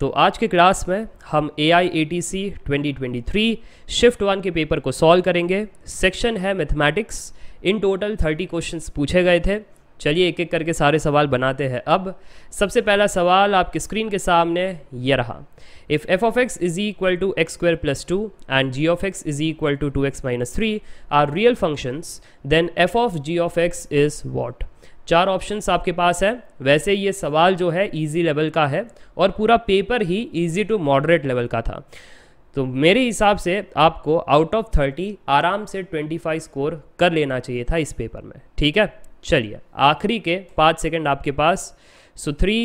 तो आज के क्लास में हम A I A T C twenty twenty three shift one के पेपर को सॉल्व करेंगे सेक्शन है mathematics in total thirty question पूछे गए थे चलिए एक एक करके सारे सवाल बनाते हैं अब सबसे पहला सवाल आपके स्क्रीन के सामने ये रहा if f of x is equal to x square plus two and g of x is equal to two x minus three are real functions then f of g of x is what चार options आपके पास है वैसे ये सवाल जो है easy level का है और पूरा पेपर ही इजी टू मॉडरेट लेवल का था तो मेरे हिसाब से आपको आउट ऑफ थर्टी आराम से ट्वेंटी फाइव स्कोर कर लेना चाहिए था इस पेपर में ठीक है चलिए आखिरी के पाँच सेकेंड आपके पास so three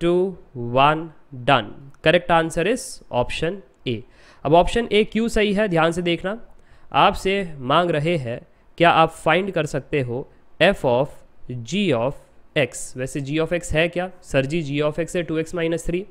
two one done correct answer is option A अब ऑप्शन ए क्यों सही है ध्यान से देखना आपसे मांग रहे हैं क्या आप फाइंड कर सकते हो f of g of x वैसे जी ऑफ एक्स है क्या sir ji g of x है टू एक्स माइनस थ्री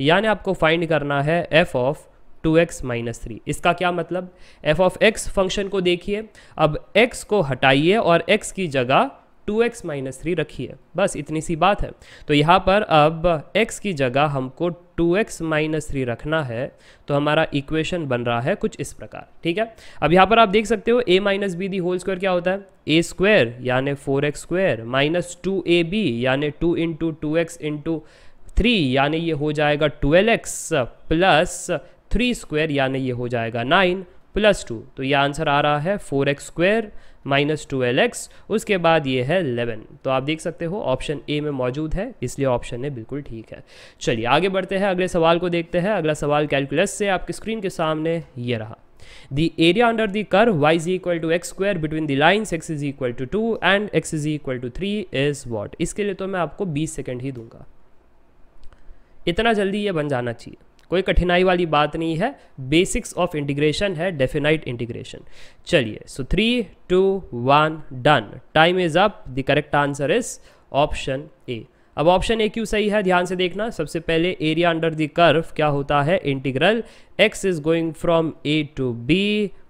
यानी आपको फाइंड करना है f of two x minus three इसका क्या मतलब एफ ऑफ एक्स फंक्शन को देखिए अब एक्स को हटाइए और एक्स की जगह टू एक्स माइनस थ्री रखिए बस इतनी सी बात है तो यहाँ पर अब x की जगह हमको टू एक्स माइनस थ्री रखना है तो हमारा इक्वेशन बन रहा है कुछ इस प्रकार ठीक है अब यहाँ पर आप देख सकते हो a minus b the whole square क्या होता है ए स्क्वायर यानी four x square minus two a b यानि two into two x into three यानी ये हो जाएगा twelve x plus three square यानी ये हो जाएगा नाइन प्लस टू तो ये आंसर आ रहा है four x square minus two l x उसके बाद ये है लेवन तो आप देख सकते हो ऑप्शन ए में मौजूद है इसलिए ऑप्शन ए बिल्कुल ठीक है चलिए आगे बढ़ते हैं अगले सवाल को देखते हैं अगला सवाल कैलकुलस से आपकी स्क्रीन के सामने ये रहा the area under the curve y is equal to x square between the lines x is equal to 2 and x is equal to 3 is what इसके लिए तो मैं आपको 20 सेकेंड ही दूंगा इतना जल्दी ये बन जाना चाहिए कोई कठिनाई वाली बात नहीं है बेसिक्स ऑफ इंटीग्रेशन है डेफिनाइट इंटीग्रेशन चलिए so three two one done time is up the correct answer is option A अब ऑप्शन ए क्यों सही है ध्यान से देखना सबसे पहले एरिया अंडर द कर्व क्या होता है integral x is going from a to b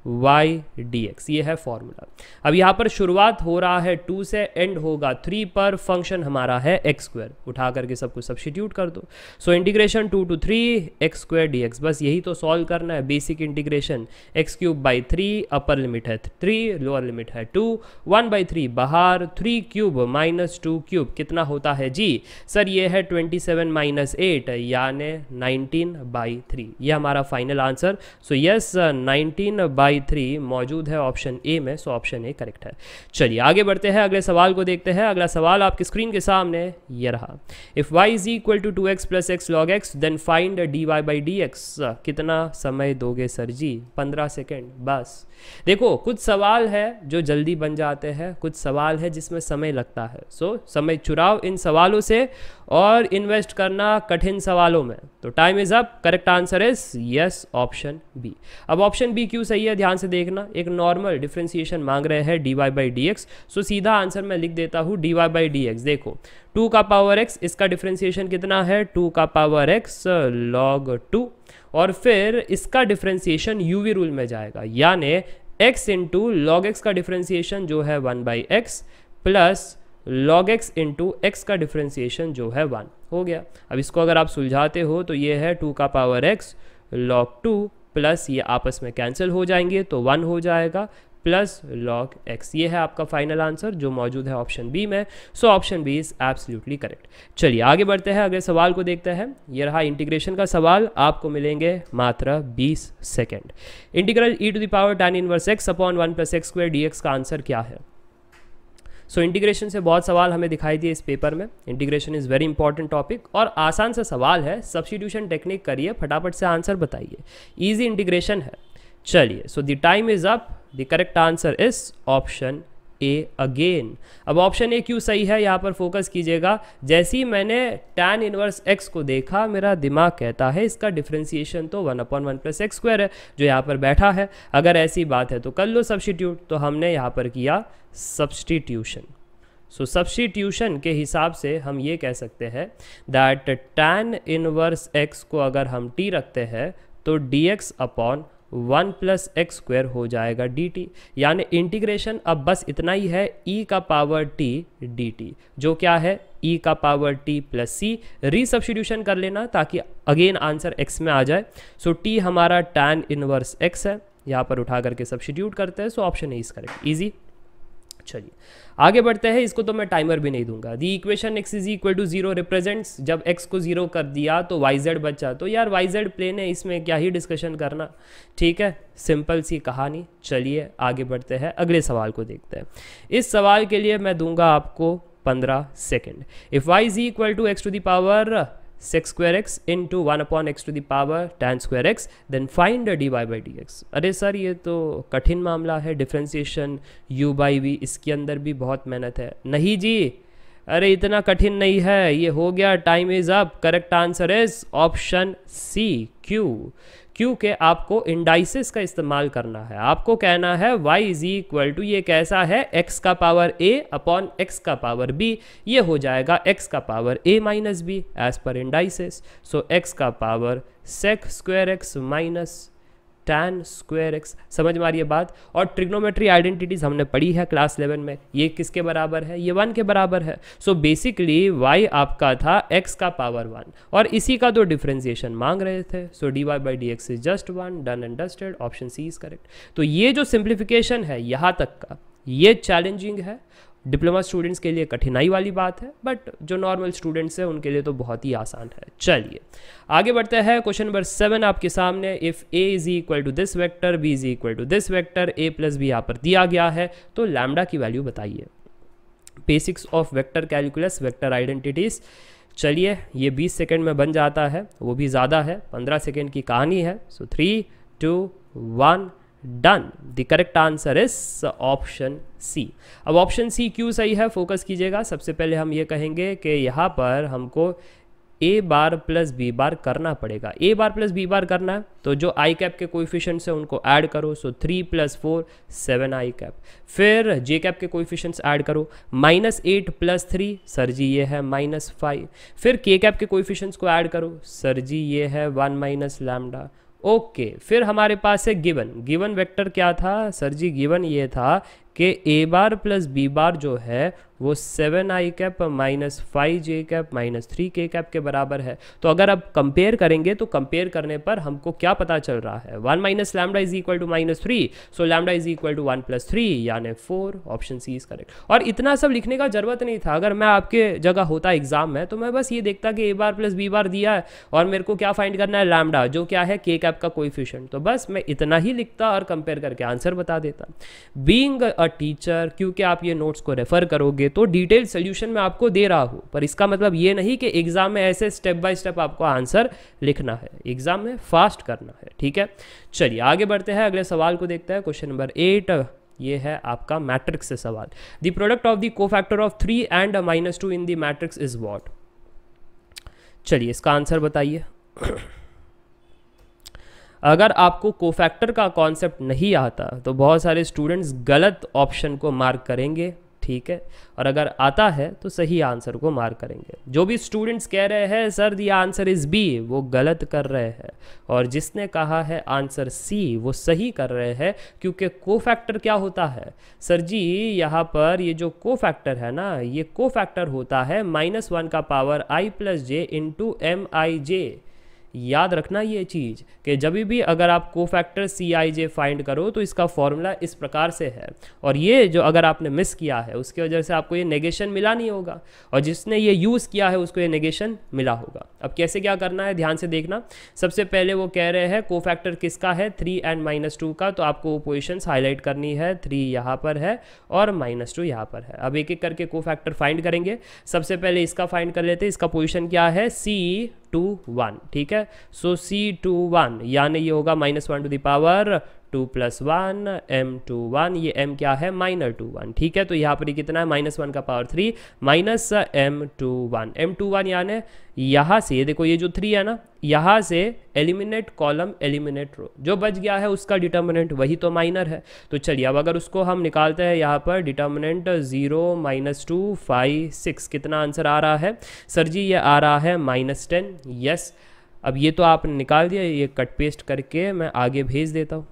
y d x ये है फॉर्मूला अब यहाँ पर शुरुआत हो रहा है टू से एंड होगा थ्री पर फंक्शन हमारा है एक्स स्क्वायर उठा करके सब कुछ सब्सटीट्यूट कर दो so integration two to three x square d x बस यही तो सॉल्व करना है basic integration x cube by three upper limit है थ्री लोअर लिमिट है टू वन बाई थ्री बाहर three cube minus two cube कितना होता है जी सर ये है ट्वेंटी सेवन माइनस एट यानी नाइनटीन बाई थ्री ये हमारा final answer so yes nineteen by by three मौजूद है ऑप्शन ए में सो ऑप्शन ए करेक्ट है चलिए आगे बढ़ते हैं अगले सवाल को देखते हैं अगला सवाल आपकी स्क्रीन के सामने ये रहा if y is equal to two x plus x log x then find d y by d x कितना समय दोगे सर जी पंद्रह सेकेंड बस देखो कुछ सवाल है जो जल्दी बन जाते हैं कुछ सवाल है जिसमें समय लगता है सो so, समय चुराव इन सवालों से और इन्वेस्ट करना कठिन सवालों में तो time is up correct answer is yes option B अब ऑप्शन बी क्यों सही है ध्यान से देखना एक नॉर्मल डिफ्रेंसिएशन मांग रहे हैं d y by d x so सीधा आंसर मैं लिख देता हूँ d y by d x देखो टू का पावर एक्स इसका डिफ्रेंसिएशन कितना है टू का पावर एक्स लॉग टू और फिर इसका डिफ्रेंसिएशन यूवी रूल में जाएगा यानी एक्स इंटू लॉग एक्स का डिफ्रेंसिएशन जो है one by x plus log x into x का डिफ्रेंसिएशन जो है वन हो गया अब इसको अगर आप सुलझाते हो तो ये है टू का power x log two plus ये आपस में कैंसिल हो जाएंगे तो वन हो जाएगा प्लस लॉग एक्स ये है आपका फाइनल आंसर जो मौजूद है ऑप्शन बी में so option B is absolutely correct चलिए आगे बढ़ते हैं अगले सवाल को देखते हैं ये रहा इंटीग्रेशन का सवाल आपको मिलेंगे मात्र 20 second integral e to the power tan inverse x upon one plus x square d का आंसर क्या है सो so, इंटीग्रेशन से बहुत सवाल हमें दिखाई दिए इस पेपर में integration is very important topic और आसान सा सवाल है सब्सिट्यूशन टेक्निक करिए फटाफट से आंसर बताइए ईजी इंटीग्रेशन है चलिए so the time is up the correct answer is option A again अब ऑप्शन ए क्यों सही है यहाँ पर फोकस कीजिएगा जैसे ही मैंने टैन इनवर्स एक्स को देखा मेरा दिमाग कहता है इसका डिफ्रेंसिएशन तो one upon one plus x square है जो यहाँ पर बैठा है अगर ऐसी बात है तो कर लो सब्सटीट्यूट तो हमने यहाँ पर किया सब्सटीट्यूशन सो so, सब्सटीट्यूशन के हिसाब से हम ये कह सकते हैं दैट टैन इनवर्स एक्स को अगर हम टी रखते हैं तो d x upon one plus x square हो जाएगा डी टी यानी इंटीग्रेशन अब बस इतना ही है ई e का पावर टी डी टी जो क्या है ई e का power t plus c resubstitution कर लेना ताकि अगेन आंसर एक्स में आ जाए सो so, टी हमारा टैन इनवर्स एक्स है यहाँ पर उठा करके सब्सिट्यूट करते हैं so option A is correct easy चलिए अच्छा आगे बढ़ते हैं इसको तो मैं टाइमर भी नहीं दूंगा the equation x is equal to zero represents जब एक्स को जीरो कर दिया तो वाई जेड बचा तो यार वाई जेड प्लेन है इसमें क्या ही डिस्कशन करना ठीक है सिंपल सी कहानी चलिए आगे बढ़ते हैं अगले सवाल को देखते हैं इस सवाल के लिए मैं दूंगा आपको पंद्रह second if y is equal to x to the power 6 square x into 1 upon x to the power tan square x then find dy by dx अरे सर ये तो कठिन मामला है डिफ्रेंसीशन u by v इसके अंदर भी बहुत मेहनत है नहीं जी अरे इतना कठिन नहीं है ये हो गया time is up correct answer is option C क्यू क्योंकि आपको इंडाइसिस का इस्तेमाल करना है आपको कहना है y इज इक्वल टू ये कैसा है x का पावर a अपॉन x का पावर b ये हो जाएगा x का power a minus B as per indices so x का power sec square x minus tan square x समझ में आ रही है बात और ट्रिग्नोमेट्री आइडेंटिटीज हमने पढ़ी है क्लास इलेवन में ये किसके बराबर है ये वन के बराबर है सो बेसिकली वाई आपका था एक्स का पावर वन और इसी का तो डिफ्रेंसिएशन मांग रहे थे so d y by d x is just one done and dusted option C is correct तो ये जो सिंप्लीफिकेशन है यहाँ तक का ये चैलेंजिंग है डिप्लोमा स्टूडेंट्स के लिए कठिनाई वाली बात है बट जो नॉर्मल स्टूडेंट्स हैं उनके लिए तो बहुत ही आसान है चलिए आगे बढ़ते हैं क्वेश्चन नंबर सेवन आपके सामने if A is equal to this vector B is equal to this vector A plus B यहाँ पर दिया गया है तो लैमडा की वैल्यू बताइए basics of vector calculus vector identities चलिए ये बीस सेकेंड में बन जाता है वो भी ज़्यादा है पंद्रह सेकेंड की कहानी है so three two one done the correct answer is option C अब ऑप्शन सी क्यों सही है फोकस कीजिएगा सबसे पहले हम ये कहेंगे कि यहाँ पर हमको ए बार प्लस बी बार करना पड़ेगा ए बार प्लस बी बार करना है तो जो आई कैप के कोइफिशेंट्स हैं उनको ऐड करो so three plus four seven i cap फिर जे कैप के कोइफिशेंट्स ऐड करो minus eight plus three sir ji ये है माइनस फाइव फिर के कैप के कोइफिशेंट्स को ऐड करो सर जी ये है one minus lambda okay okay, फिर हमारे पास है गिवन गिवन वेक्टर क्या था सर जी गिवन ये था कि ए बार प्लस बी बार जो है वो seven i cap minus five j cap minus three k cap के बराबर है तो अगर आप कंपेयर करेंगे तो कंपेयर करने पर हमको क्या पता चल रहा है one minus lambda is equal to minus three so lambda is equal to one plus three यानी four option C is correct और इतना सब लिखने का जरूरत नहीं था अगर मैं आपके जगह होता एग्जाम में तो मैं बस ये देखता कि ए बार प्लस बी बार दिया है और मेरे को क्या फाइंड करना है लैमडा जो क्या है के कैप का कोइफिशियंट तो बस मैं इतना ही लिखता और कंपेयर करके आंसर बता देता बींग अ टीचर क्योंकि आप ये नोट्स को रेफर करोगे तो डिटेल सोल्यूशन में आपको दे रहा हूँ पर इसका मतलब ये नहीं कि एग्ज़ाम में ऐसे स्टेप बाय स्टेप आपको आंसर लिखना है एग्ज़ाम में फास्ट करना है ठीक है चलिए आगे बढ़ते हैं अगले सवाल को देखते हैं क्वेश्चन नंबर एट ये है आपका मैट्रिक्स से सवाल the product of the cofactor of three and minus two in the matrix is what चलिए इसका आंसर बताइए अगर आपको कोफैक्टर का कॉन्सेप्ट नहीं आता तो बहुत सारे स्टूडेंट्स गलत ऑप्शन को मार्क करेंगे ठीक है और अगर आता है तो सही आंसर को मार करेंगे जो भी स्टूडेंट्स कह रहे हैं sir the answer is B वो गलत कर रहे हैं और जिसने कहा है आंसर सी वो सही कर रहे हैं क्योंकि को फैक्टर क्या होता है सर जी यहाँ पर ये जो को फैक्टर है ना ये को फैक्टर होता है माइनस वन का power i plus j into m i j याद रखना ये चीज़ कि जब भी अगर आप को फैक्टर सी आई जे फाइंड करो तो इसका फॉर्मूला इस प्रकार से है और ये जो अगर आपने मिस किया है उसकी वजह से आपको ये नेगेशन मिला नहीं होगा और जिसने ये यूज़ किया है उसको ये नेगेशन मिला होगा अब कैसे क्या करना है ध्यान से देखना सबसे पहले वो कह रहे हैं को फैक्टर किसका है थ्री एंड माइनस टू का तो आपको वो पोजिशन हाईलाइट करनी है थ्री यहाँ पर है और माइनस टू यहाँ पर है अब एक एक करके को फैक्टर फाइंड करेंगे सबसे पहले इसका फाइंड कर लेते हैं इसका पोजिशन क्या है सी टू वन ठीक है सो सी टू वन यानी ये होगा minus one to the power two plus one m two one ये एम क्या है माइनर टू वन ठीक है तो यहाँ पर कितना है माइनस वन का power three minus m two one m two one यानी यहाँ से ये देखो ये जो थ्री है ना यहाँ से एलिमिनेट कॉलम एलिमिनेट रो जो बच गया है उसका डिटर्मिनेंट वही तो माइनर है तो चलिए अब अगर उसको हम निकालते हैं यहाँ पर determinant zero minus two five six कितना आंसर आ रहा है सर जी ये आ रहा है माइनस टेन यस अब ये तो आपने निकाल दिया ये कट पेस्ट करके मैं आगे भेज देता हूँ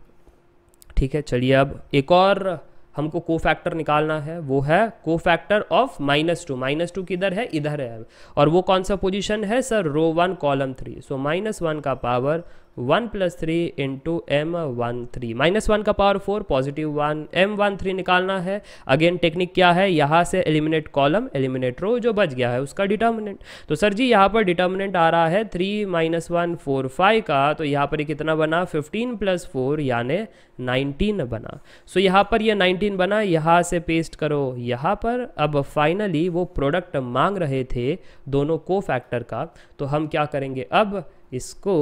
ठीक है चलिए अब एक और हमको को फैक्टर निकालना है वो है cofactor of minus two minus two किधर है इधर है और वो कौन सा पोजीशन है sir row one column three so minus one का power one plus three into m one three minus one का power four positive one m one three निकालना है अगेन टेक्निक क्या है यहाँ से एलिमिनेट कॉलम एलिमिनेट रो जो बच गया है उसका डिटर्मिनेंट तो सर जी यहाँ पर डिटर्मिनेंट आ रहा है three minus one four five का तो यहाँ पर कितना बना फिफ्टीन प्लस फोर यानि नाइनटीन बना सो so, यहाँ पर यह नाइनटीन बना यहाँ से पेस्ट करो यहाँ पर अब फाइनली वो प्रोडक्ट मांग रहे थे दोनों को फैक्टर का तो हम क्या करेंगे अब इसको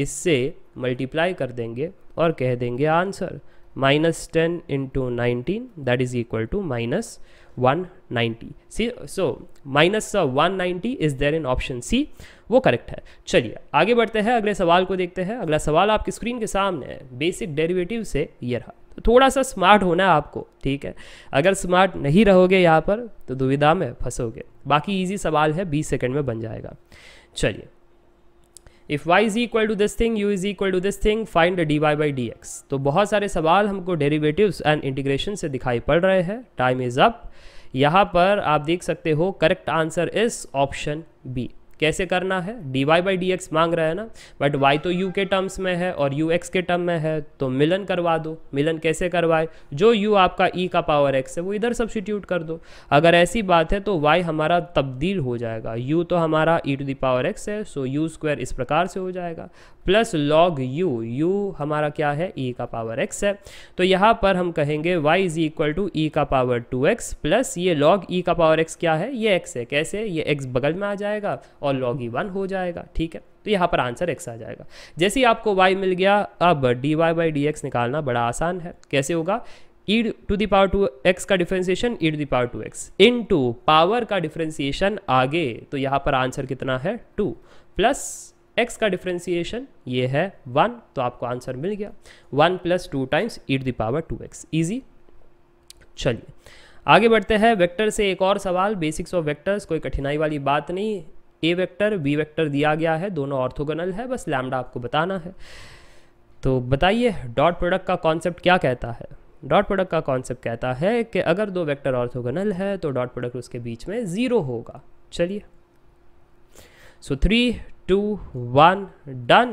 इससे मल्टीप्लाई कर देंगे और कह देंगे answer minus ten into nineteen that is equal to minus one ninety see so minus one ninety is there in option C वो करेक्ट है चलिए आगे बढ़ते हैं अगले सवाल को देखते हैं अगला सवाल आपकी स्क्रीन के सामने है बेसिक डेरिवेटिव से ये रहा तो थोड़ा सा स्मार्ट होना है आपको ठीक है अगर स्मार्ट नहीं रहोगे यहाँ पर तो दुविधा में फंसोगे बाकी इजी सवाल है 20 सेकंड में बन जाएगा चलिए if y is equal to this thing u is equal to this thing find d y by d x तो बहुत सारे सवाल हमको डेरिवेटिव्स एंड इंटीग्रेशन से दिखाई पड़ रहे हैं टाइम इज़ अप यहाँ पर आप देख सकते हो correct answer is option B कैसे करना है dy वाई बाई मांग रहा है ना बट y तो u के टर्म्स में है और यू एक्स के टर्म में है तो मिलन करवा दो मिलन कैसे करवाए जो u आपका e का पावर x है वो इधर सब्सिट्यूट कर दो अगर ऐसी बात है तो y हमारा तब्दील हो जाएगा u तो हमारा e to the power power x है सो यू स्क्वायर इस प्रकार से हो जाएगा प्लस लॉग यू यू हमारा क्या है ई e का पावर एक्स है तो यहाँ पर हम कहेंगे y is equal to e का पावर टू एक्स प्लस ये लॉग ई e का पावर e एक्स क्या है ये एक्स है कैसे ये एक्स बगल में आ जाएगा और लॉग ई वन हो जाएगा ठीक है तो यहाँ पर आंसर एक्स आ जाएगा जैसे ही आपको वाई मिल गया अब d y by d x निकालना बड़ा आसान है कैसे होगा e to the power two x का differentiation e to the power two x into power का डिफ्रेंसिएशन आगे तो यहाँ पर आंसर कितना है टू प्लस एक्स का डिफ्रेंसीशन ये है वन तो आपको आंसर मिल गया one plus two times e to the power two x easy चलिए आगे बढ़ते हैं वेक्टर से एक और सवाल बेसिक्स ऑफ वेक्टर्स कोई कठिनाई वाली बात नहीं ए वेक्टर बी वेक्टर दिया गया है दोनों ऑर्थोगोनल है बस लैमडा आपको बताना है तो बताइए डॉट प्रोडक्ट का कॉन्सेप्ट क्या कहता है डॉट प्रोडक्ट का कॉन्सेप्ट कहता है कि अगर दो वेक्टर ऑर्थोगोनल है तो डॉट प्रोडक्ट उसके बीच में ज़ीरो होगा चलिए so three two one done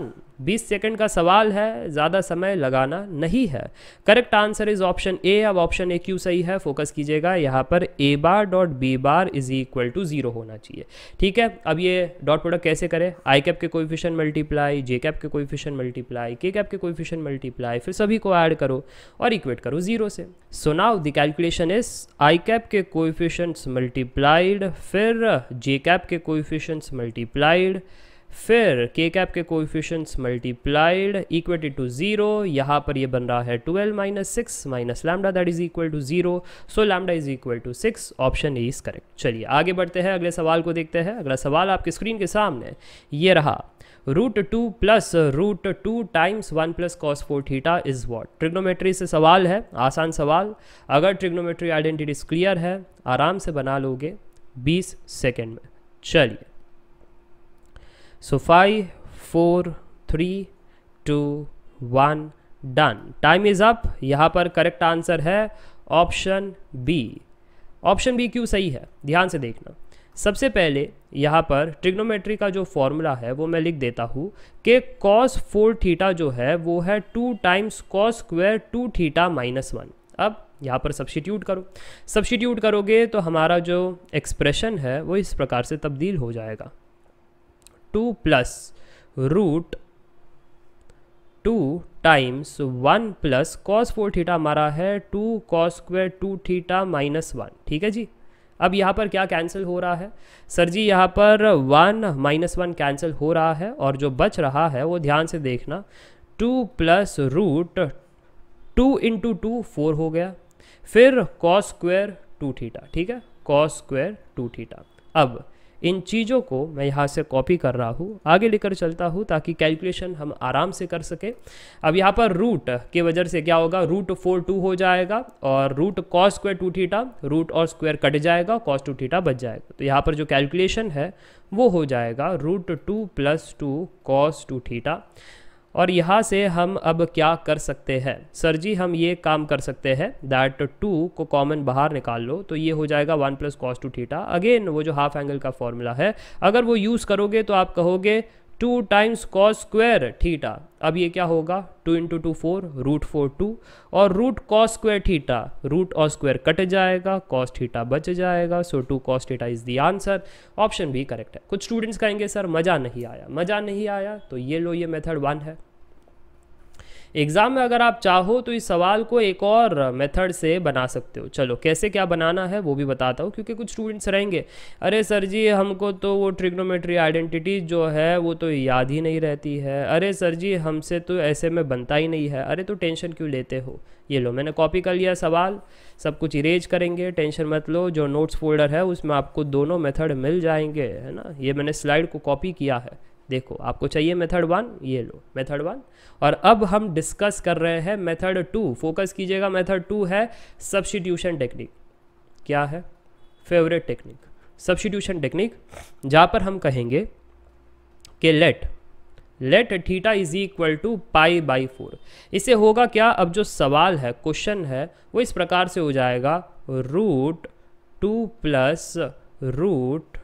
20 second का सवाल है ज़्यादा समय लगाना नहीं है correct answer is option A अब ऑप्शन ए क्यू सही है फोकस कीजिएगा यहाँ पर A bar dot B bar is equal to zero होना चाहिए ठीक है अब ये डॉट प्रोडक्ट कैसे करें आई कैप के कोफिशन मल्टीप्लाई जे कैप के कोफिशन मल्टीप्लाई के कैप के कोफिशन मल्टीप्लाई फिर सभी को ऐड करो और इक्वेट करो जीरो से so now the calculation is i cap के कोफिशंट्स मल्टीप्लाइड फिर जे कैप के कोफिशंट्स मल्टीप्लाइड फिर के कैप के coefficients multiplied equate to zero यहाँ पर ये बन रहा है twelve minus six minus lambda that is equal to zero so lambda is equal to six option A is correct चलिए आगे बढ़ते हैं अगले सवाल को देखते हैं अगला सवाल आपके स्क्रीन के सामने ये रहा root two plus root two times one plus cos four theta is what trigonometry से सवाल है आसान सवाल अगर ट्रिग्नोमेट्री आइडेंटिटीज क्लियर है आराम से बना लोगे बीस सेकेंड में चलिए so five four three two one done time is up यहाँ पर करेक्ट आंसर है ऑप्शन बी ऑप्शन बी क्यों सही है ध्यान से देखना सबसे पहले यहाँ पर ट्रिग्नोमेट्री का जो फॉर्मूला है वो मैं लिख देता हूँ कि कॉस फोर थीटा जो है वो है two times cos square two theta minus one अब यहाँ पर सब्सिट्यूट करो सब्सिट्यूट करोगे तो हमारा जो एक्सप्रेशन है वो इस प्रकार से तब्दील हो जाएगा two plus root two times one plus cos four theta हमारा है two cos square two theta minus one ठीक है जी अब यहाँ पर क्या कैंसिल हो रहा है सर जी यहाँ पर वन माइनस वन कैंसिल हो रहा है और जो बच रहा है वो ध्यान से देखना two plus root two into two four हो गया फिर कॉस स्क्वेयर टू थीटा ठीक है कॉस स्क्वेयर टू थीटा अब इन चीज़ों को मैं यहाँ से कॉपी कर रहा हूँ आगे लेकर चलता हूँ ताकि कैलकुलेशन हम आराम से कर सकें अब यहाँ पर रूट के वजह से क्या होगा रूट फोर टू हो जाएगा और root cos square two theta root और स्क्वायर कट जाएगा कॉस टू थीटा बच जाएगा तो यहाँ पर जो कैलकुलेशन है वो हो जाएगा root two plus two cos two theta और यहाँ से हम अब क्या कर सकते हैं सर जी हम ये काम कर सकते हैं दैट टू को कॉमन बाहर निकाल लो तो ये हो जाएगा one plus cos two theta again वो जो हाफ एंगल का फॉर्मूला है अगर वो यूज़ करोगे तो आप कहोगे two times cos square theta अब ये क्या होगा two into two four root four two और root cos square theta root और स्क्वायर कट जाएगा कॉस थीटा बच जाएगा so two cos theta is the answer option भी करेक्ट है कुछ स्टूडेंट्स कहेंगे सर मज़ा नहीं आया मज़ा नहीं आया तो ये लो ये मेथड वन है एग्ज़ाम में अगर आप चाहो तो इस सवाल को एक और मेथड से बना सकते हो चलो कैसे क्या बनाना है वो भी बताता हूँ क्योंकि कुछ स्टूडेंट्स रहेंगे अरे सर जी हमको तो वो ट्रिग्नोमेट्री आइडेंटिटी जो है वो तो याद ही नहीं रहती है अरे सर जी हमसे तो ऐसे में बनता ही नहीं है अरे तो टेंशन क्यों लेते हो ये लो मैंने कॉपी कर लिया सवाल सब कुछ इरेज करेंगे टेंशन मत लो जो नोट्स फोल्डर है उसमें आपको दोनों मेथड मिल जाएंगे है ना ये मैंने स्लाइड को कॉपी किया है देखो आपको चाहिए मेथड वन ये लो मेथड वन और अब हम डिस्कस कर रहे हैं मेथड टू फोकस कीजिएगा मेथड टू है सब्सटीट्यूशन टेक्निक क्या है फेवरेट टेक्निक सब्सटीट्यूशन टेक्निक जहाँ पर हम कहेंगे कि let let theta is equal to pi by four इससे होगा क्या अब जो सवाल है क्वेश्चन है वो इस प्रकार से हो जाएगा root two plus root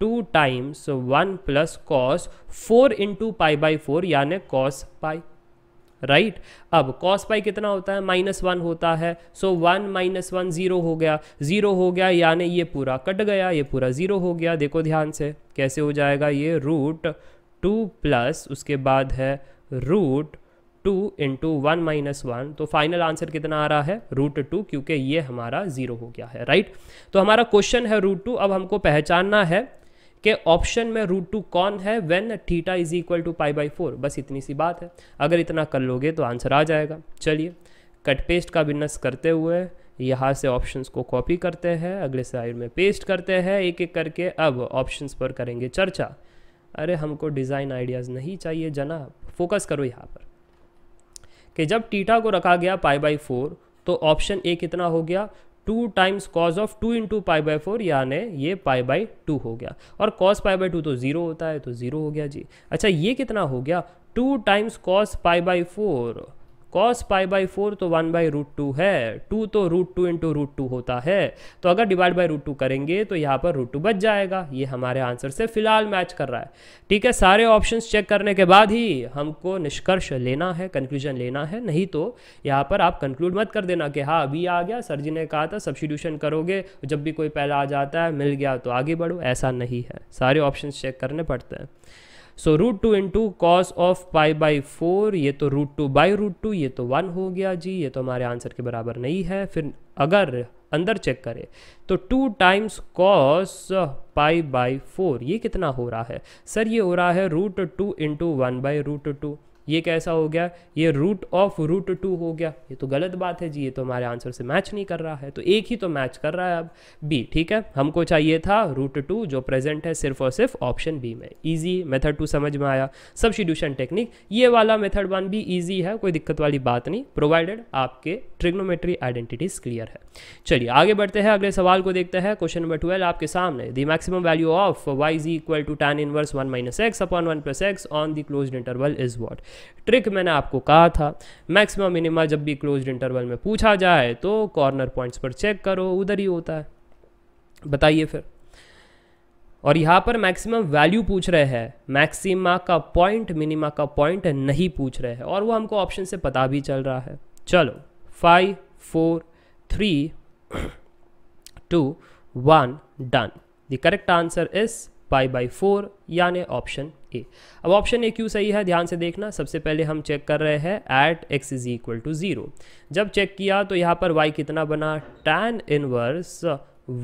two times one plus cos four into pi by four यानी कॉस पाई राइट right? अब कॉस पाई कितना होता है माइनस वन होता है so one minus one zero हो गया जीरो हो गया यानी ये पूरा कट गया ये पूरा जीरो हो गया देखो ध्यान से कैसे हो जाएगा ये रूट टू प्लस उसके बाद है root two into one minus one तो फाइनल आंसर कितना आ रहा है रूट टू क्योंकि ये हमारा जीरो हो गया है राइट तो हमारा क्वेश्चन है रूट टू अब हमको पहचानना है के ऑप्शन में रूट टू कौन है when theta is equal to pi by four बस इतनी सी बात है अगर इतना कर लोगे तो आंसर आ जाएगा चलिए कट पेस्ट का बिजनेस करते हुए यहाँ से ऑप्शंस को कॉपी करते हैं अगले साइड में पेस्ट करते हैं एक एक करके अब ऑप्शंस पर करेंगे चर्चा अरे हमको डिज़ाइन आइडियाज़ नहीं चाहिए जना फोकस करो यहाँ पर कि जब टीटा को रखा गया पाई बाई फोर तो ऑप्शन ए कितना हो गया two times cos of two into pi by four यानी ये पाई बाई टू हो गया और कॉस पाई बाई टू तो ज़ीरो होता है तो ज़ीरो हो गया जी अच्छा ये कितना हो गया two times cos pi by four cos pi by four तो वन बाई रूट टू है टू तो root two into root two होता है तो अगर डिवाइड बाई रूट टू करेंगे तो यहाँ पर रूट टू बच जाएगा ये हमारे आंसर से फिलहाल मैच कर रहा है ठीक है सारे ऑप्शंस चेक करने के बाद ही हमको निष्कर्ष लेना है कंक्लूजन लेना है नहीं तो यहाँ पर आप कंक्लूड मत कर देना कि हाँ अभी आ गया सर जी ने कहा था सब्सिट्यूशन करोगे जब भी कोई पहला आ जाता है मिल गया तो आगे बढ़ो ऐसा नहीं है सारे ऑप्शन चेक करने पड़ते हैं so root two into cos of pi by four ये तो root two by root two ये तो वन हो गया जी ये तो हमारे आंसर के बराबर नहीं है फिर अगर अंदर चेक करें तो two times cos pi by four ये कितना हो रहा है सर ये हो रहा है root two into one by root two ये कैसा हो गया ये रूट ऑफ रूट टू हो गया ये तो गलत बात है जी ये तो हमारे आंसर से मैच नहीं कर रहा है तो एक ही तो मैच कर रहा है अब बी ठीक है हमको चाहिए था रूट टू जो प्रेजेंट है सिर्फ और सिर्फ ऑप्शन बी में ईजी मेथड टू समझ में आया सब्सिट्यूशन टेक्निक ये वाला मेथड वन भी ईजी है कोई दिक्कत वाली बात नहीं प्रोवाइडेड आपके ट्रिग्नोमेट्री आइडेंटिटीज क्लियर है चलिए आगे बढ़ते हैं अगले सवाल को देखते हैं क्वेश्चन नंबर ट्वेल्व आपके सामने the maximum value of y is equal to tan inverse one minus x upon one plus x on the close interval is what trick मैंने आपको कहा था मैक्सिमम मिनिमा जब भी क्लोज इंटरवल में पूछा जाए तो कॉर्नर पॉइंट्स पर चेक करो उधर ही होता है बताइए फिर और यहाँ पर मैक्सिमम वैल्यू पूछ रहे हैं मैक्सिमा का पॉइंट मिनिमा का पॉइंट नहीं पूछ रहे हैं और वो हमको ऑप्शन से पता भी चल रहा है चलो five four three two one done the correct answer is pi by four यानि ऑप्शन ए अब ऑप्शन ए क्यों सही है ध्यान से देखना सबसे पहले हम चेक कर रहे हैं at x is equal to zero जब चेक किया तो यहाँ पर वाई कितना बना tan inverse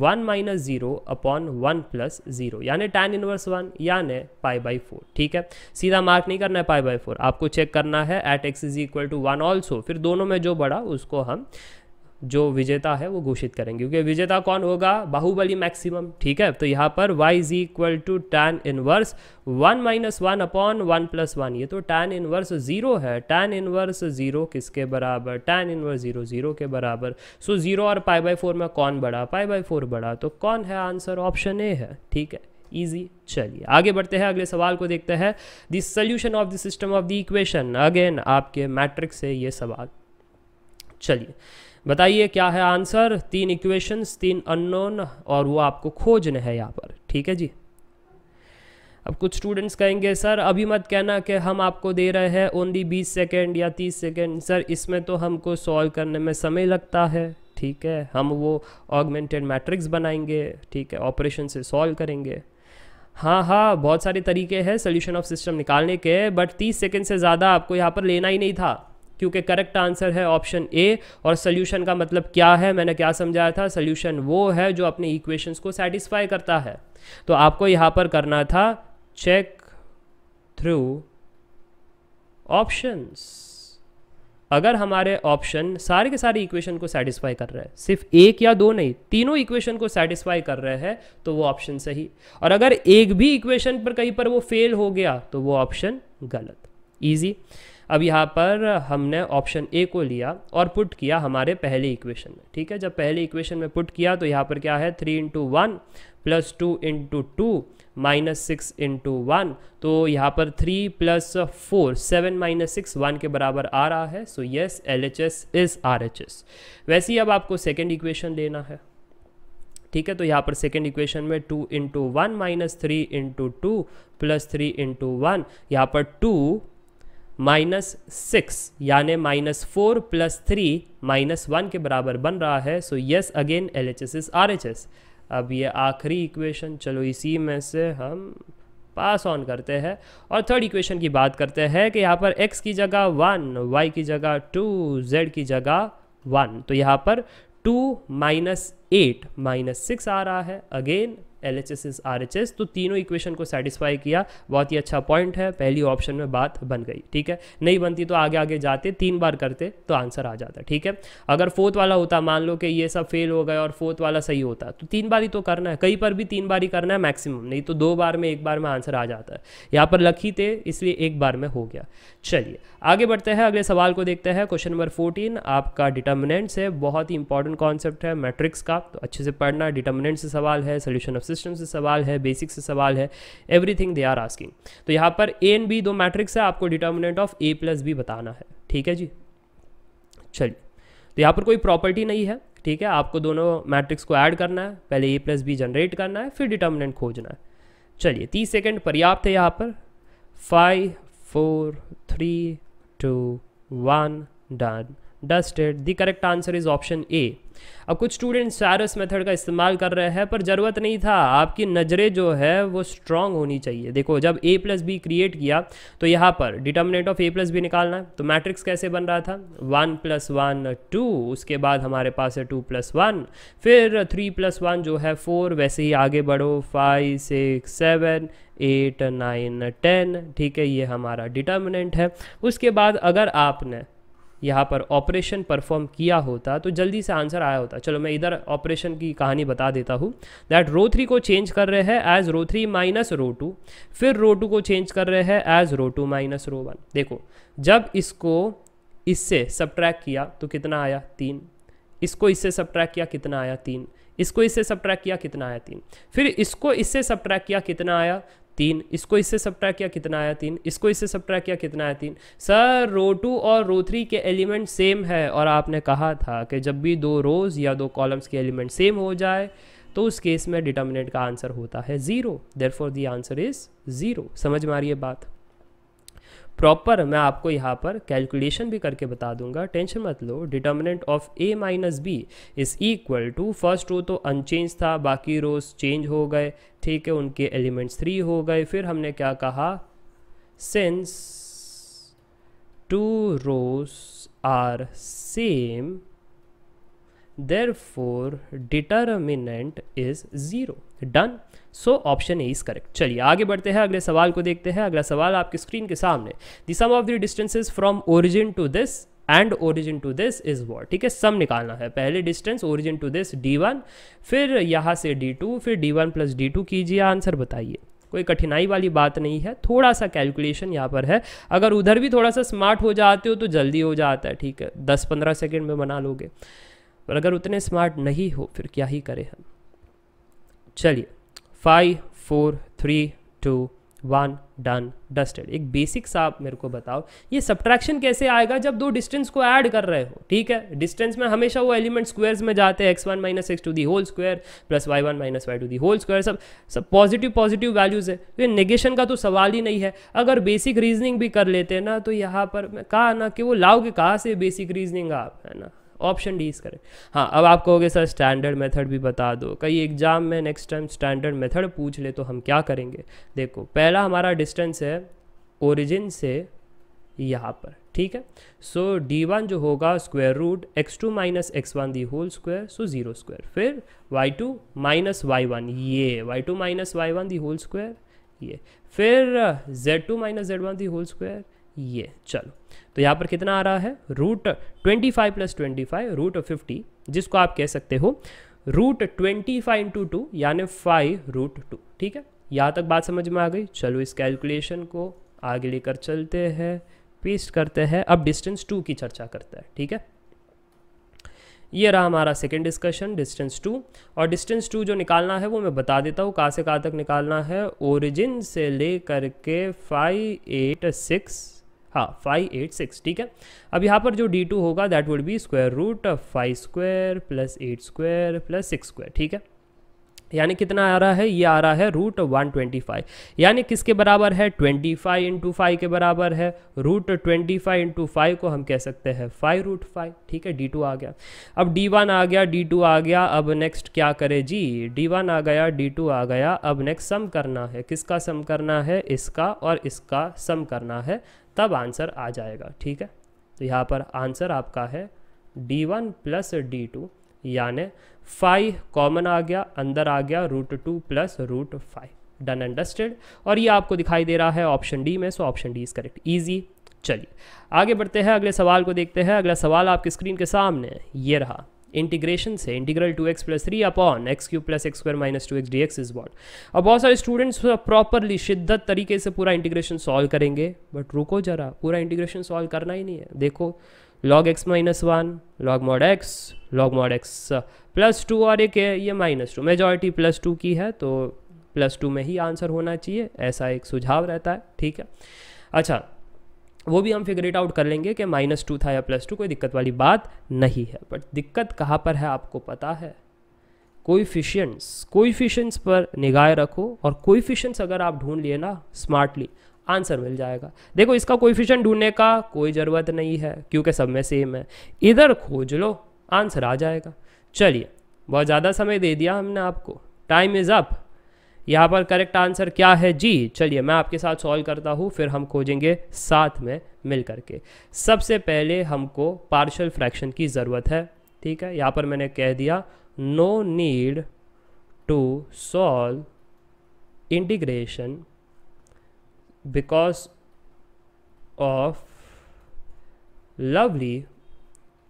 one minus zero upon one plus zero यानी टैन इनवर्स वन यानि पाई बाई फोर ठीक है सीधा मार्क नहीं करना है पाई बाई फोर आपको चेक करना है at x is equal to one also फिर दोनों में जो बड़ा उसको हम जो विजेता है वो घोषित करेंगे क्योंकि विजेता कौन होगा बाहुबली मैक्सिमम ठीक है तो यहाँ पर y is equal to tan inverse one minus one upon one plus one ये तो टैन इनवर्स जीरो है टैन इनवर्स जीरो किसके बराबर टैन इनवर्स जीरो जीरो के बराबर सो so, जीरो और पाई बाई फोर में कौन बड़ा पाई बाई फोर बड़ा तो कौन है आंसर ऑप्शन ए है ठीक है ईजी चलिए आगे बढ़ते हैं अगले सवाल को देखते हैं the solution of the system of the equation again आपके मैट्रिक्स से ये सवाल चलिए बताइए क्या है आंसर तीन इक्वेशंस तीन अननोन और वो आपको खोजने हैं यहाँ पर ठीक है जी अब कुछ स्टूडेंट्स कहेंगे सर अभी मत कहना कि हम आपको दे रहे हैं ओनली 20 सेकेंड या 30 सेकेंड सर इसमें तो हमको सॉल्व करने में समय लगता है ठीक है हम वो ऑगमेंटेड मैट्रिक्स बनाएंगे ठीक है ऑपरेशन से सॉल्व करेंगे हाँ हाँ बहुत सारे तरीके हैं सोल्यूशन ऑफ सिस्टम निकालने के बट 30 सेकेंड से ज़्यादा आपको यहाँ पर लेना ही नहीं था क्योंकि करेक्ट आंसर है ऑप्शन ए और सोल्यूशन का मतलब क्या है मैंने क्या समझाया था सोल्यूशन वो है जो अपने इक्वेशंस को सेटिस्फाई करता है तो आपको यहां पर करना था चेक थ्रू ऑप्शंस अगर हमारे ऑप्शन सारे के सारे इक्वेशन को सेटिस्फाई कर रहे हैं सिर्फ एक या दो नहीं तीनों इक्वेशन को सेटिस्फाई कर रहे हैं तो वो ऑप्शन सही और अगर एक भी इक्वेशन पर कहीं पर वो फेल हो गया तो वो ऑप्शन गलत ईजी अब यहाँ पर हमने ऑप्शन ए को लिया और पुट किया हमारे पहले इक्वेशन में ठीक है जब पहले इक्वेशन में पुट किया तो यहाँ पर क्या है three into one plus two into two minus six into one तो यहाँ पर three plus four seven minus six one के बराबर आ रहा है so yes L H S is R H S वैसे ही अब आपको सेकेंड इक्वेशन लेना है ठीक है तो यहाँ पर सेकेंड इक्वेशन में two into one minus three into two plus three into one यहाँ पर टू माइनस सिक्स यानि minus four plus three minus one के बराबर बन रहा है so yes again L H S R H S अब ये आखिरी इक्वेशन चलो इसी में से हम पास ऑन करते हैं और थर्ड इक्वेशन की बात करते हैं कि यहाँ पर x की जगह वन y की जगह टू z की जगह वन तो यहाँ पर two minus eight minus six आ रहा है again L H S S R H S तो तीनों इक्वेशन को सेटिस्फाई किया बहुत ही अच्छा पॉइंट है पहली ऑप्शन में बात बन गई ठीक है नहीं बनती तो आगे आगे जाते तीन बार करते तो आंसर आ जाता ठीक है अगर फोर्थ वाला होता मान लो कि ये सब फेल हो गए और फोर्थ वाला सही होता तो तीन बार ही तो करना है कहीं पर भी तीन बार ही करना है मैक्सिमम नहीं तो दो बार में एक बार में आंसर आ जाता है यहाँ पर लकी थे इसलिए एक बार में हो गया चलिए आगे बढ़ते हैं अगले सवाल को देखते हैं क्वेश्चन नंबर फोर्टीन आपका डिटर्मिनेंट्स है बहुत ही इंपॉर्टेंट कॉन्सेप्ट है मैट्रिक्स का तो अच्छे से पढ़ना डिटर्मिनेंट से सवाल है सोल्यूशन ऑफ सिस्टम से सवाल है बेसिक से सवाल है एवरीथिंग दे आर आस्किंग तो यहाँ पर ए एंड बी दो मैट्रिक्स है आपको determinant of A plus B बताना है ठीक है जी चलिए तो यहाँ पर कोई प्रॉपर्टी नहीं है ठीक है आपको दोनों मैट्रिक्स को ऐड करना है पहले ए प्लस बी जनरेट करना है फिर डिटर्मिनेंट खोजना है चलिए तीस सेकेंड पर्याप्त है यहाँ पर five four three two one done dust dusted the correct answer is option A अब कुछ स्टूडेंट सारस मेथड का इस्तेमाल कर रहे हैं पर ज़रूरत नहीं था आपकी नज़रें जो है वो स्ट्रांग होनी चाहिए देखो जब ए प्लस बी क्रिएट किया तो यहाँ पर determinant of A plus B निकालना है तो मैट्रिक्स कैसे बन रहा था वन प्लस वन टू उसके बाद हमारे पास है टू प्लस वन फिर थ्री प्लस वन जो है फोर वैसे ही आगे बढ़ो five six seven eight nine ten ठीक है ये हमारा डिटर्मिनेंट है उसके बाद अगर आपने यहाँ पर ऑपरेशन परफॉर्म किया होता तो जल्दी से आंसर आया होता चलो मैं इधर ऑपरेशन की कहानी बता देता हूँ दैट रो थ्री को चेंज कर रहे हैं as row three minus row two फिर रो टू को चेंज कर रहे हैं as row two minus row one देखो जब इसको इससे सब्ट्रैक किया तो कितना आया तीन इसको इससे सब्ट्रैक किया कितना आया तीन इसको इससे ट्रैक किया कितना आया तीन फिर इसको इससे ट्रैक किया कितना आया तीन इसको इससे ट्रैक किया कितना आया तीन इसको इससे ट्रैक किया कितना आया तीन सर रो टू और रो थ्री के एलिमेंट सेम है और आपने कहा था कि जब भी दो रोज़ या दो कॉलम्स के एलिमेंट सेम हो जाए तो उस केस में डिटर्मिनेंट का आंसर होता है zero therefore the answer is zero समझ में आ रही है बात प्रॉपर मैं आपको यहाँ पर कैलकुलेशन भी करके बता दूंगा टेंशन मत लो determinant of A minus B is equal to first row तो अनचेंज था बाकी रोज चेंज हो गए ठीक है उनके एलिमेंट्स थ्री हो गए फिर हमने क्या कहा since two rows are same therefore determinant is zero done so option a is correct चलिए आगे बढ़ते हैं अगले सवाल को देखते हैं अगला सवाल आपकी स्क्रीन के सामने the sum of the distances from origin to this and origin to this is what ठीक है सम निकालना है पहले distance origin to this D one फिर यहाँ से डी टू फिर D one plus D two कीजिए आंसर बताइए कोई कठिनाई वाली बात नहीं है थोड़ा सा कैलकुलेशन यहाँ पर है अगर उधर भी थोड़ा सा स्मार्ट हो जाते हो तो जल्दी हो जाता है ठीक है दस पंद्रह सेकेंड में बना लोगे और अगर उतने स्मार्ट नहीं हो फिर क्या ही करें हम चलिए five four three two one done dusted एक बेसिक सा आप मेरे को बताओ ये सब्ट्रैक्शन कैसे आएगा जब दो डिस्टेंस को ऐड कर रहे हो ठीक है डिस्टेंस में हमेशा वो एलिमेंट स्क्वेयर्स में जाते हैं x one minus x two the whole square plus y one minus y two the whole square सब सब पॉजिटिव पॉजिटिव वैल्यूज़ है तो ये नेगेशन का तो सवाल ही नहीं है अगर बेसिक रीजनिंग भी कर लेते हैं ना तो यहाँ पर मैं कहा ना कि वो लाओगे कहाँ से बेसिक रीजनिंग आप है ना ऑप्शन डी इज करेक्ट हाँ अब आप कहोगे सर स्टैंडर्ड मेथड भी बता दो कई एग्जाम में नेक्स्ट टाइम स्टैंडर्ड मेथड पूछ ले तो हम क्या करेंगे देखो पहला हमारा डिस्टेंस है ओरिजिन से यहाँ पर ठीक है सो डी वन जो होगा square root x two minus x one the whole square so zero square फिर y two minus y one ये y two minus y one the whole square ये फिर z two minus z one the whole square ये चलो तो यहाँ पर कितना आ रहा है root twenty five plus twenty five root fifty जिसको आप कह सकते हो root twenty five into two यानी फाइव रूट टू ठीक है यहाँ तक बात समझ में आ गई चलो इस कैलकुलेशन को आगे लेकर चलते हैं पेस्ट करते हैं अब डिस्टेंस टू की चर्चा करते हैं ठीक है ये रहा हमारा सेकंड डिस्कशन डिस्टेंस टू और डिस्टेंस टू जो निकालना है वो मैं बता देता हूँ कहाँ से कहाँ तक निकालना है ओरिजिन से ले करके फाइव एट सिक्स हाँ फाइव एट सिक्स ठीक है अब यहाँ पर जो डी टू होगा that would be square root five square plus eight square plus six square ठीक है यानी कितना आ रहा है ये आ रहा है रूट वन ट्वेंटी फाइव यानी किसके बराबर है ट्वेंटी फाइव इंटू फाइव के बराबर है root twenty five into five को हम कह सकते हैं फाइव रूट फाइव ठीक है डी टू आ गया अब डी वन आ गया डी टू आ गया अब नेक्स्ट क्या करें जी डी वन आ गया डी टू आ गया अब नेक्स्ट सम करना है किसका सम करना है इसका और इसका सम करना है तब आंसर आ जाएगा ठीक है तो यहाँ पर आंसर आपका है D one plus D two यानि फाइव कॉमन आ गया अंदर आ गया root two plus root five done and dusted और ये आपको दिखाई दे रहा है ऑप्शन डी में so option D is correct easy चलिए आगे बढ़ते हैं अगले सवाल को देखते हैं अगला सवाल आपकी स्क्रीन के सामने ये रहा इंटीग्रेशन से integral two x plus three upon x cube plus x square minus two x d x is what अब बहुत सारे स्टूडेंट्स प्रॉपरली शिद्दत तरीके से पूरा इंटीग्रेशन सॉल्व करेंगे बट रुको जरा पूरा इंटीग्रेशन सॉल्व करना ही नहीं है देखो log x minus one log mod x log mod x plus two और एक है ये minus two majority plus two की है तो प्लस टू में ही आंसर होना चाहिए ऐसा एक सुझाव रहता है ठीक है अच्छा वो भी हम फिगर इट आउट कर लेंगे कि माइनस टू था या प्लस टू कोई दिक्कत वाली बात नहीं है बट दिक्कत कहाँ पर है आपको पता है कोईफिशियंट्स कोईफिशियंट्स पर निगाह रखो और कोईफिशियंट्स अगर आप ढूंढ लिए ना स्मार्टली आंसर मिल जाएगा देखो इसका कोईफिशियंट ढूंढने का कोई ज़रूरत नहीं है क्योंकि सब में सेम है इधर खोज लो आंसर आ जाएगा चलिए बहुत ज़्यादा समय दे दिया हमने आपको टाइम इज़ अप यहाँ पर करेक्ट आंसर क्या है जी चलिए मैं आपके साथ सॉल्व करता हूँ फिर हम खोजेंगे साथ में मिल करके सबसे पहले हमको पार्शल फ्रैक्शन की ज़रूरत है ठीक है यहाँ पर मैंने कह दिया no need to solve integration because of lovely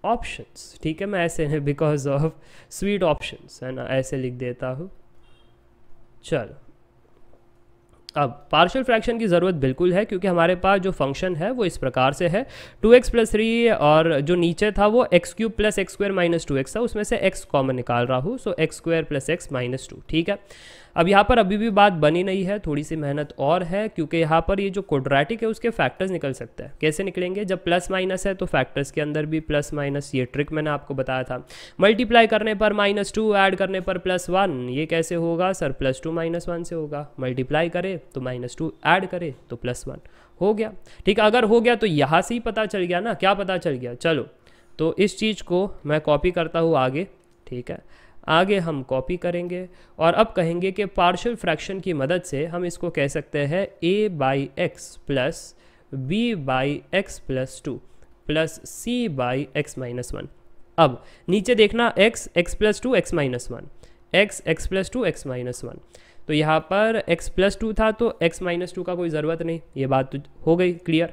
options ठीक है मैं ऐसे बिकॉज ऑफ स्वीट ऑप्शंस है ना ऐसे लिख देता हूँ شعله अब पार्शियल फ्रैक्शन की ज़रूरत बिल्कुल है क्योंकि हमारे पास जो फंक्शन है वो इस प्रकार से है टू एक्स प्लस थ्री और जो नीचे था वो x cube plus x square minus two x था उसमें से एक्स कॉमन निकाल रहा हूँ so x square plus x minus two ठीक है अब यहाँ पर अभी भी बात बनी नहीं है थोड़ी सी मेहनत और है क्योंकि यहाँ पर ये जो कोड्रेटिक है उसके फैक्टर्स निकल सकते हैं कैसे निकलेंगे जब प्लस माइनस है तो फैक्टर्स के अंदर भी प्लस माइनस ये ट्रिक मैंने आपको बताया था मल्टीप्लाई करने पर माइनस टू ऐड करने पर प्लस वन ये कैसे होगा sir plus two minus one से होगा मल्टीप्लाई करे तो माइनस टू ऐड करें तो प्लस वन हो गया ठीक अगर हो गया तो यहाँ से ही पता चल गया ना क्या पता चल गया चलो तो इस चीज़ को मैं कॉपी करता हूँ आगे ठीक है आगे हम कॉपी करेंगे और अब कहेंगे कि पार्शियल फ्रैक्शन की मदद से हम इसको कह सकते हैं A by x plus B by x plus two plus C by x minus one अब नीचे देखना x x plus two x minus one x x plus two x minus one तो यहाँ पर x प्लस टू था तो x minus two का कोई ज़रूरत नहीं ये बात तो हो गई क्लियर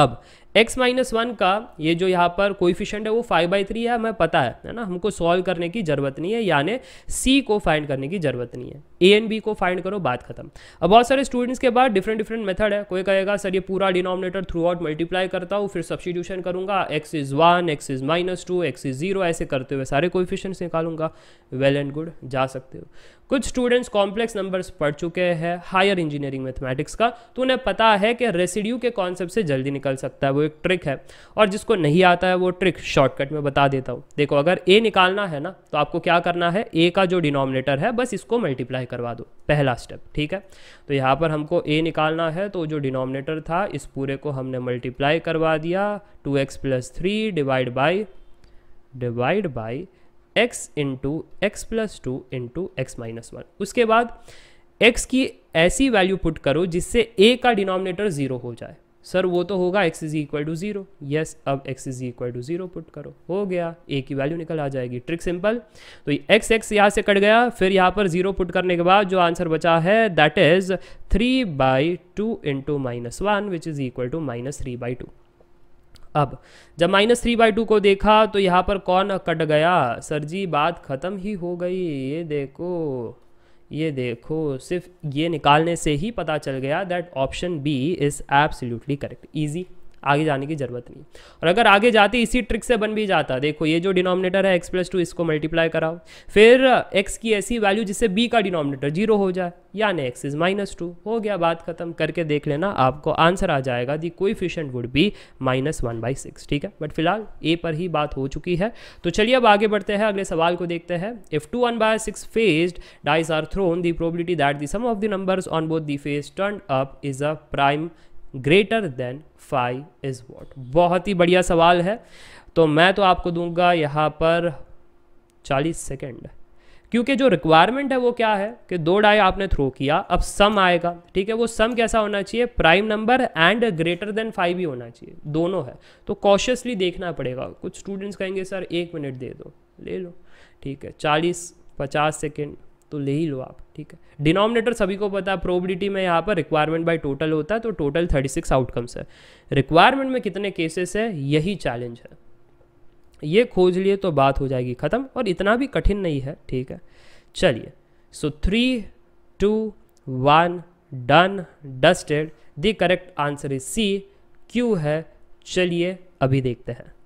अब x माइनस वन का ये जो यहाँ पर कोइफिशेंट है वो फाइव बाई थ्री है हमें पता है है ना हमको सॉल्व करने की ज़रूरत नहीं है यानी c को फाइंड करने की ज़रूरत नहीं है ए एन बी को फाइंड करो बात खत्म अब बहुत सारे स्टूडेंट्स के बाद डिफरेंट डिफरेंट मेथड है कोई कहेगा सर ये पूरा डिनोमिनेटर थ्रू आउट मल्टीप्लाई करता हूँ फिर सब्सिट्यूशन करूंगा x is one x is minus two x is zero ऐसे करते हुए सारे कोफिशंट्स निकालूंगा वेल एंड गुड जा सकते हो कुछ स्टूडेंट्स कॉम्प्लेक्स नंबर्स पढ़ चुके हैं हायर इंजीनियरिंग मैथमेटिक्स का तो उन्हें पता है कि रेसिड्यू के कॉन्सेप्ट से जल्दी निकल सकता है वो एक ट्रिक है और जिसको नहीं आता है वो ट्रिक शॉर्टकट में बता देता हूँ देखो अगर ए निकालना है ना तो आपको क्या करना है ए का जो डिनोमिनेटर है बस इसको मल्टीप्लाई करवा दो पहला स्टेप ठीक है तो यहाँ पर हमको ए निकालना है तो जो डिनोमिनेटर था इस पूरे को हमने मल्टीप्लाई करवा दिया two x plus three divide by divide by x into x plus two into x minus one उसके बाद एक्स की ऐसी वैल्यू पुट करो जिससे ए का डिनोमिनेटर ज़ीरो हो जाए सर वो तो होगा x is equal to zero yes अब x is equal to zero put करो हो गया ए की वैल्यू निकल आ जाएगी ट्रिक सिंपल तो एक्स एक्स यहाँ से कट गया फिर यहाँ पर ज़ीरो पुट करने के बाद जो आंसर बचा है that is three by two into minus one which is equal to minus three by two अब जब माइनस थ्री बाई टू को देखा तो यहाँ पर कौन कट गया सर जी बात ख़त्म ही हो गई ये देखो ये देखो सिर्फ ये निकालने से ही पता चल गया that option B is absolutely correct easy आगे जाने की जरूरत नहीं और अगर आगे जाते इसी ट्रिक से बन भी जाता देखो ये जो डिनोमिनेटर है एक्स प्लस टू इसको मल्टीप्लाई कराओ फिर एक्स uh, की ऐसी वैल्यू जिससे बी का डिनोमिनेटर जीरो हो जाए यानी एक्स इज माइनस टू हो गया बात खत्म करके देख लेना आपको आंसर आ जाएगा the coefficient would be minus one by six ठीक है बट फिलहाल ए पर ही बात हो चुकी है तो चलिए अब आगे बढ़ते हैं अगले सवाल को देखते हैं if two one by six faced dice are thrown the probability that the sum of the numbers on both the faces turn up is a prime greater than five is what बहुत ही बढ़िया सवाल है तो मैं तो आपको दूंगा यहाँ पर चालीस सेकेंड क्योंकि जो रिक्वायरमेंट है वो क्या है कि दो डाई आपने थ्रो किया अब सम आएगा ठीक है वो सम कैसा होना चाहिए prime number and greater than five ही होना चाहिए दोनों है तो कॉशियसली देखना पड़ेगा कुछ स्टूडेंट्स कहेंगे सर एक मिनट दे दो ले लो ठीक है चालीस पचास सेकेंड तो ले ही लो आप ठीक है डिनोमिनेटर सभी को पता है प्रोबिलिटी में यहाँ पर रिक्वायरमेंट बाय टोटल होता है तो टोटल 36 आउटकम्स है रिक्वायरमेंट में कितने केसेस है यही चैलेंज है ये खोज लिए तो बात हो जाएगी ख़त्म और इतना भी कठिन नहीं है ठीक है चलिए so three two one done dusted the correct answer is C क्यू है चलिए अभी देखते हैं